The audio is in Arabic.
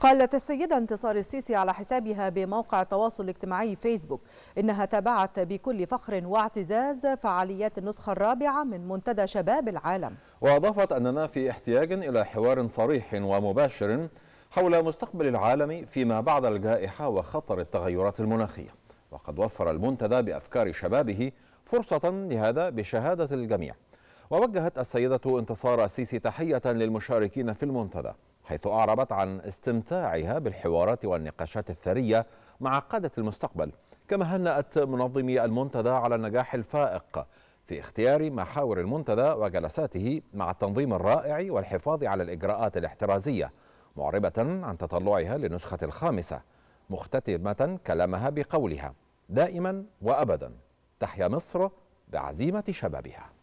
قالت السيدة انتصار السيسي على حسابها بموقع التواصل الاجتماعي فيسبوك إنها تابعت بكل فخر واعتزاز فعاليات النسخة الرابعة من منتدى شباب العالم وأضافت أننا في احتياج إلى حوار صريح ومباشر حول مستقبل العالم فيما بعد الجائحة وخطر التغيرات المناخية وقد وفر المنتدى بأفكار شبابه فرصة لهذا بشهادة الجميع ووجهت السيدة انتصار السيسي تحية للمشاركين في المنتدى حيث أعربت عن استمتاعها بالحوارات والنقاشات الثرية مع قادة المستقبل كما هنأت منظمي المنتدى على النجاح الفائق في اختيار محاور المنتدى وجلساته مع التنظيم الرائع والحفاظ على الإجراءات الاحترازية معربة عن تطلعها للنسخة الخامسة مختتمة كلامها بقولها دائما وأبدا تحيا مصر بعزيمة شبابها